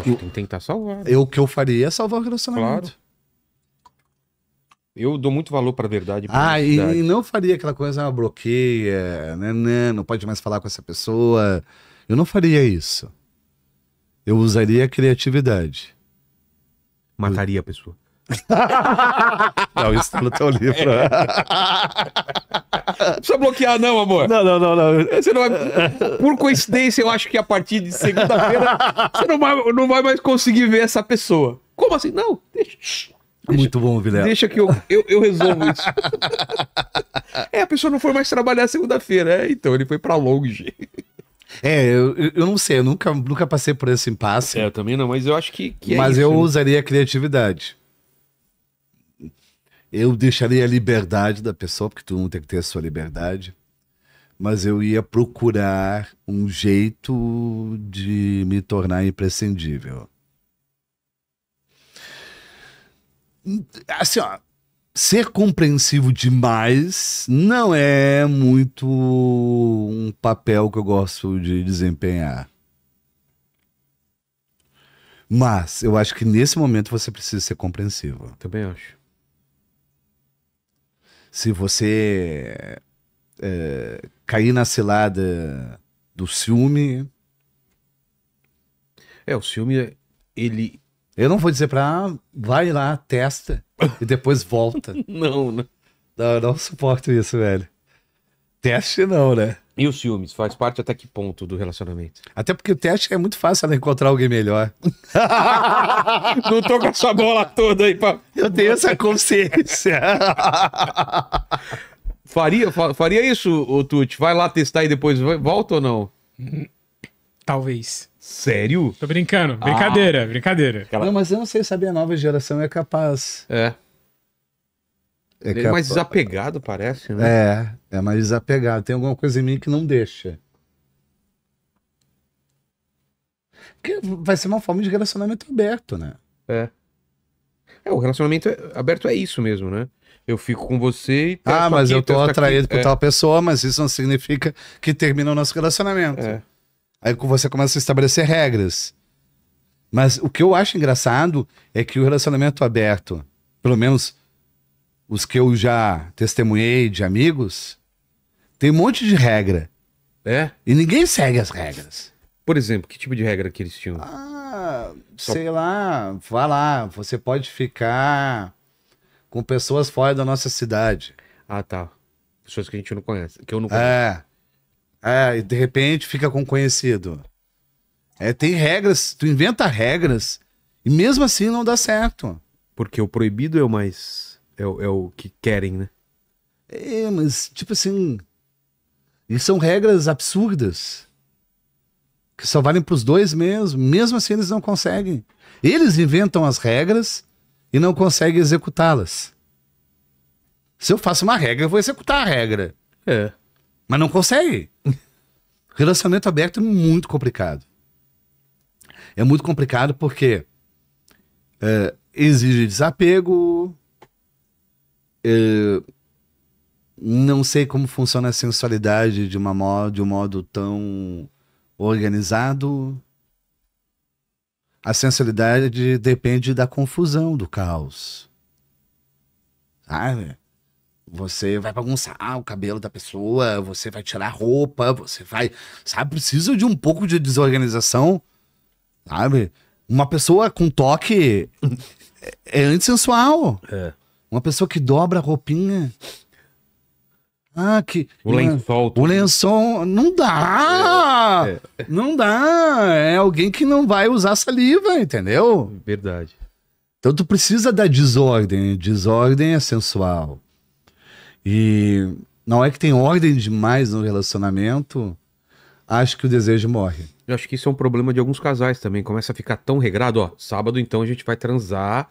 Acho que tem que tentar salvar. Né? Eu, o que eu faria é salvar o relacionamento. Claro. Eu dou muito valor para a verdade. Pra ah, e, não faria aquela coisa, ah, bloqueia, né, né, não pode mais falar com essa pessoa. Eu não faria isso. Eu usaria a criatividade. Mataria a pessoa. não, isso está no teu livro. É. não precisa bloquear, não, amor. Não, não, não, não. Você não vai... Por coincidência, eu acho que a partir de segunda-feira você não vai, não vai mais conseguir ver essa pessoa. Como assim? Não, deixa. Deixa, Muito bom, Vilela. Deixa que eu, eu, eu resolvo isso. é, a pessoa não foi mais trabalhar segunda-feira. É, então, ele foi para longe. É, eu, eu não sei, eu nunca, nunca passei por esse impasse. É, eu também não, mas eu acho que. que é mas é eu né? usaria a criatividade eu deixaria a liberdade da pessoa, porque todo mundo tem que ter a sua liberdade, mas eu ia procurar um jeito de me tornar imprescindível. Assim, ó, ser compreensivo demais não é muito um papel que eu gosto de desempenhar. Mas eu acho que nesse momento você precisa ser compreensivo. Também acho se você é, cair na cilada do ciúme. É, o ciúme, ele. Eu não vou dizer pra. Ah, vai lá, testa e depois volta. não, né? não. Não, não suporto isso, velho. Teste não, né? E os ciúmes, faz parte até que ponto do relacionamento? Até porque o teste é muito fácil ela encontrar alguém melhor. Não tô com sua bola toda aí pra... Eu tenho essa consciência. faria, faria isso, o Tuti? Vai lá testar e depois volta ou não? Talvez. Sério? Tô brincando. Brincadeira, ah. brincadeira. Não, mas eu não sei se a nova geração é capaz. É. É Ele é mais desapegado, parece, né? É, é mais desapegado. Tem alguma coisa em mim que não deixa. Porque vai ser uma forma de relacionamento aberto, né? É. É, o relacionamento aberto é isso mesmo, né? Eu fico com você e. Tá ah, mas aqui, eu tá tô atraído aqui. por é. tal pessoa, mas isso não significa que termina o nosso relacionamento. É. Aí você começa a estabelecer regras. Mas o que eu acho engraçado é que o relacionamento aberto, pelo menos os que eu já testemunhei de amigos, tem um monte de regra. É? E ninguém segue as regras. Por exemplo, que tipo de regra que eles tinham? Ah, sei lá, vá lá, você pode ficar com pessoas fora da nossa cidade. Ah, tá. Pessoas que a gente não conhece, que eu não conheço. É. É, e de repente fica com conhecido. É, tem regras, tu inventa regras e mesmo assim não dá certo. Porque o proibido é o mais é, o, é o que querem, né? É, mas tipo assim. E são regras absurdas. Que só valem para os dois mesmo. Mesmo assim, eles não conseguem. Eles inventam as regras e não conseguem executá-las. Se eu faço uma regra, eu vou executar a regra. É. Mas não consegue. Relacionamento aberto é muito complicado. É muito complicado porque é, exige desapego, eh, não sei como funciona a sensualidade de, uma modo, de um modo tão organizado. A sensualidade depende da confusão, do caos. Sabe? Você vai bagunçar o cabelo da pessoa, você vai tirar a roupa, você vai. Sabe? Precisa de um pouco de desorganização. Sabe? Uma pessoa com toque é, é antissensual. É. Uma pessoa que dobra a roupinha. Ah, que. O lençol. O lençol. Não dá! É, é. Não dá! É alguém que não vai usar saliva, entendeu? Verdade. Então tu precisa da desordem. Desordem é sensual. E não é que tem ordem demais no relacionamento. Acho que o desejo morre. Eu acho que isso é um problema de alguns casais também. Começa a ficar tão regrado, ó. Sábado então a gente vai transar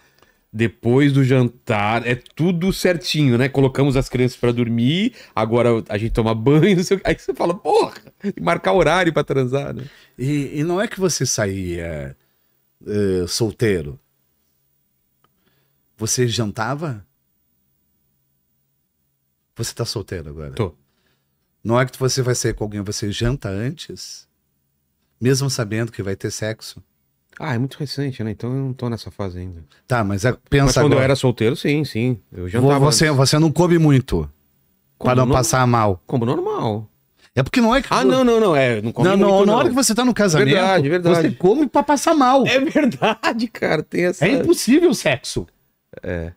depois do jantar, é tudo certinho, né? Colocamos as crianças para dormir, agora a gente toma banho, não sei o que. Aí você fala, porra, e marcar horário para transar, né? E, e, não é que você saía eh, solteiro. Você jantava? Você tá solteiro agora? Tô. Não é que você vai sair com alguém, você janta antes? Mesmo sabendo que vai ter sexo? Ah, é muito recente, né? Então eu não tô nessa fase ainda. Tá, mas é, pensa mas quando agora. eu era solteiro, sim, sim. Eu já Você, você não come muito. Como para não, passar mal. Como normal. É porque não é que. Ah, não, não, não. É, não come não, muito, não. Na hora que você tá no casamento, verdade, verdade. você come pra passar mal. É verdade, cara. Tem essa... É impossível o sexo. É.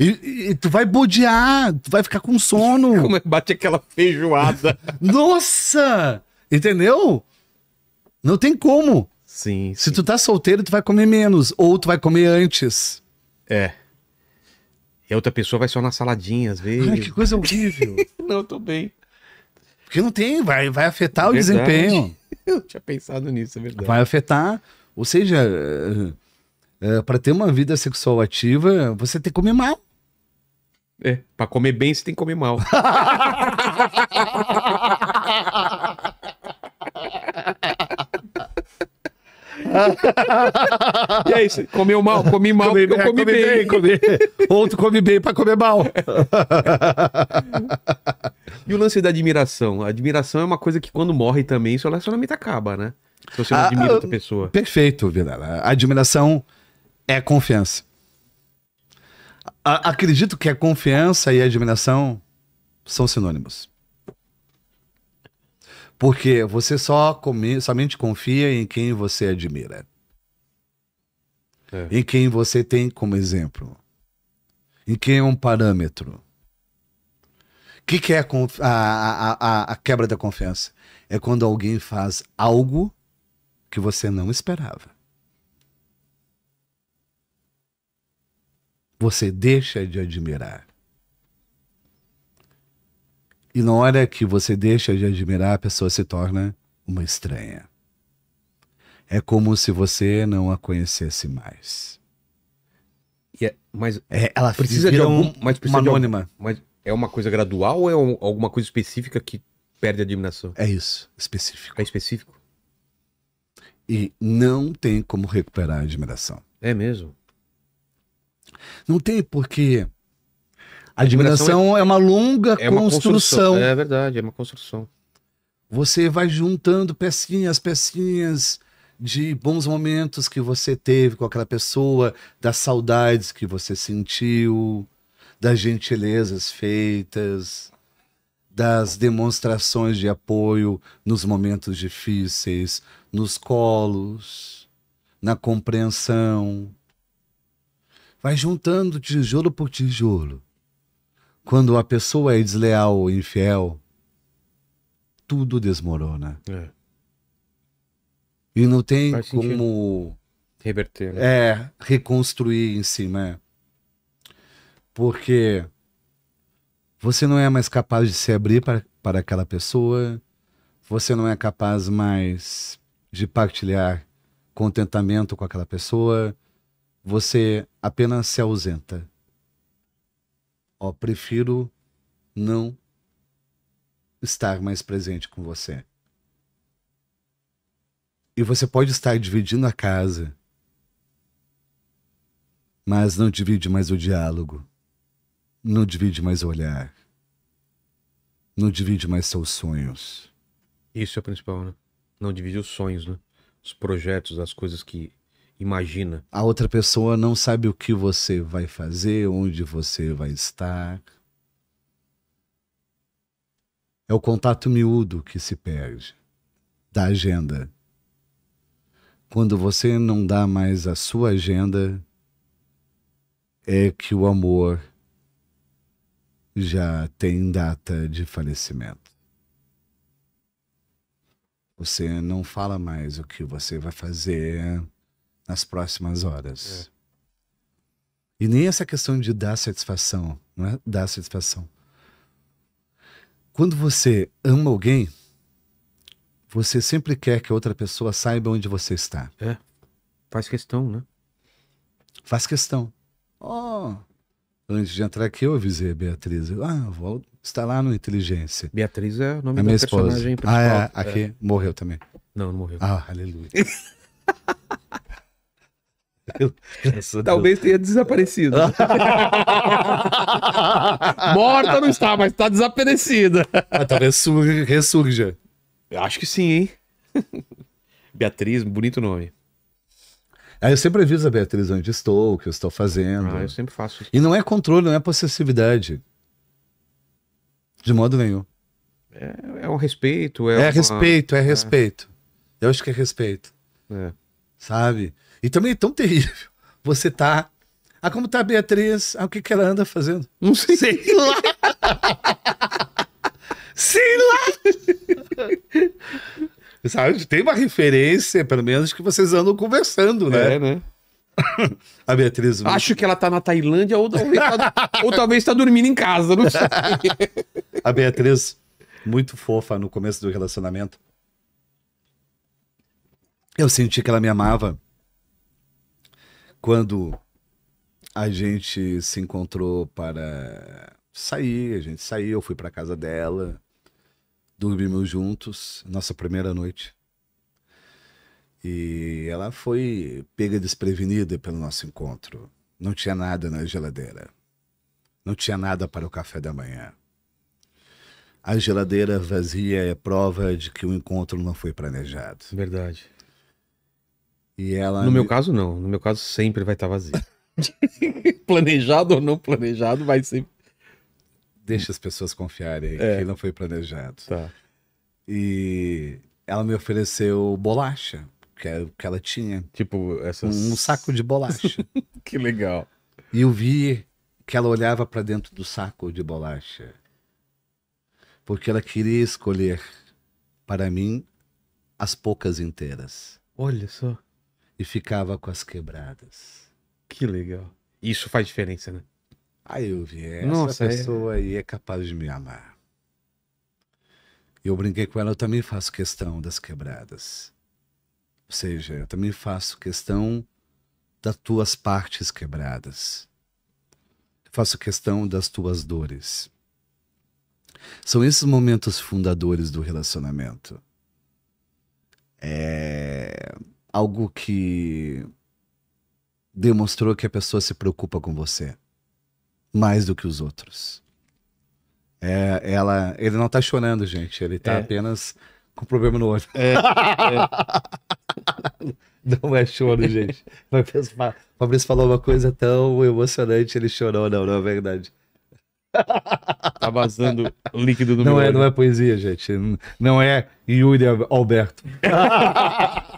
E, e, tu vai bodear, tu vai ficar com sono. Como é bate aquela feijoada. Nossa! Entendeu? Não tem como. Sim. Se sim. tu tá solteiro, tu vai comer menos. Ou tu vai comer antes. É. E a outra pessoa vai só na saladinha, às vezes. Ai, que coisa horrível. não, tô bem. Porque não tem, vai, vai afetar o desempenho. Eu tinha pensado nisso, é verdade. Vai afetar. Ou seja, é, eh, eh, para ter uma vida sexual ativa, você tem que comer mal. É, pra comer bem, você tem que comer mal. e é isso. Comeu mal, comi mal, comi, eu comi, é, comi bem. bem comi... Outro come bem para comer mal. e o lance da admiração? A admiração é uma coisa que quando morre também, seu relacionamento acaba, né? Se você não ah, admira ah, outra pessoa. Perfeito, A Admiração é confiança. acredito que a confiança e a admiração são sinônimos. Porque você só come, somente confia em quem você admira. É. Em quem você tem como exemplo. Em quem é um parâmetro. O que, que é a, a, a, a quebra da confiança? É quando alguém faz algo que você não esperava. Você deixa de admirar. E na hora que você deixa de admirar, a pessoa se torna uma estranha. É como se você não a conhecesse mais. É, mas é, ela precisa de algum, mas precisa uma anônima. mas é uma coisa gradual ou é um, alguma coisa específica que perde a admiração? É isso, específico. É específico. E não tem como recuperar a admiração. É mesmo. Não tem porque a admiração é, é, uma longa é construção. Uma construção. É verdade, é uma construção. Você vai juntando pecinhas, pecinhas de bons momentos que você teve com aquela pessoa, das saudades que você sentiu, das gentilezas feitas, das demonstrações de apoio nos momentos difíceis, nos colos, na compreensão. Vai juntando tijolo por tijolo quando a pessoa é desleal ou infiel, tudo desmorona. É. E não tem como. Reverter. Né? É, reconstruir em cima. Si, né? Porque você não é mais capaz de se abrir para, para aquela pessoa, você não é capaz mais de partilhar contentamento com aquela pessoa, você apenas se ausenta ó, oh, prefiro não estar mais presente com você. E você pode estar dividindo a casa, mas não divide mais o diálogo, não divide mais o olhar, não divide mais seus sonhos. Isso é o principal, né? Não divide os sonhos, né? Os projetos, as coisas que imagina. A outra pessoa não sabe o que você vai fazer, onde você vai estar. É o contato miúdo que se perde da agenda. Quando você não dá mais a sua agenda, é que o amor já tem data de falecimento. Você não fala mais o que você vai fazer, nas próximas horas. É. E nem essa questão de dar satisfação, não é dar satisfação. Quando você ama alguém, você sempre quer que a outra pessoa saiba onde você está. É. Faz questão, né? Faz questão. Oh, antes de entrar aqui, eu avisei a Beatriz. Eu, ah, vou estar lá no Inteligência. Beatriz é o nome a da minha personagem esposa. principal. Ah, é, é. aqui é. morreu também. Não, não morreu. Ah, aleluia. Talvez tenha desaparecido. Ah. Morta não está, mas está desaparecida. Ah, talvez ressurja. Eu acho que sim, hein? Beatriz, bonito nome. Aí ah, eu sempre aviso a Beatriz onde estou, o que eu estou fazendo. Ah, eu sempre faço. E não é controle, não é possessividade. De modo nenhum. É, é o respeito. É, é uma... respeito, é, é respeito. Eu acho que é respeito. É. Sabe? E também é tão terrível. Você tá. Ah, como tá a Beatriz? Ah, o que, que ela anda fazendo? Não sei. Sei lá. sei lá. Sabe? Tem uma referência, pelo menos, que vocês andam conversando, né? É, né? A Beatriz. Acho que ela tá na Tailândia ou talvez tá-, tá, ou talvez tá dormindo em casa, não sei. A Beatriz, muito fofa no começo do relacionamento. Eu senti que ela me amava quando a gente se encontrou para sair, a gente saiu, eu fui para casa dela, dormimos juntos, nossa primeira noite. E ela foi pega desprevenida pelo nosso encontro. Não tinha nada na geladeira. Não tinha nada para o café da manhã. A geladeira vazia é prova de que o encontro não foi planejado. Verdade. E ela. No meu caso, não. No meu caso, sempre vai estar tá vazio. planejado ou não planejado, vai sempre. Deixa as pessoas confiarem é. que não foi planejado. Tá. E ela me ofereceu bolacha, que era é o que ela tinha. Tipo, essas... um saco de bolacha. que legal. E eu vi que ela olhava para dentro do saco de bolacha. Porque ela queria escolher para mim as poucas inteiras. Olha só e ficava com as quebradas. Que legal. Isso faz diferença, né? Aí eu vi, é, essa Nossa, é. pessoa é... aí é capaz de me amar. Eu brinquei com ela, eu também faço questão das quebradas. Ou seja, eu também faço questão das tuas partes quebradas. Eu faço questão das tuas dores. São esses momentos fundadores do relacionamento. algo que demonstrou que a pessoa se preocupa com você mais do que os outros. É, ela, ele não tá chorando, gente. Ele tá é. apenas com problema no olho. É, é. Não é choro, gente. O Fabrício falou uma coisa tão emocionante, ele chorou, não, não é verdade. Tá vazando líquido do não meu é, olho. Não é poesia, gente. Não é Yuri Alberto.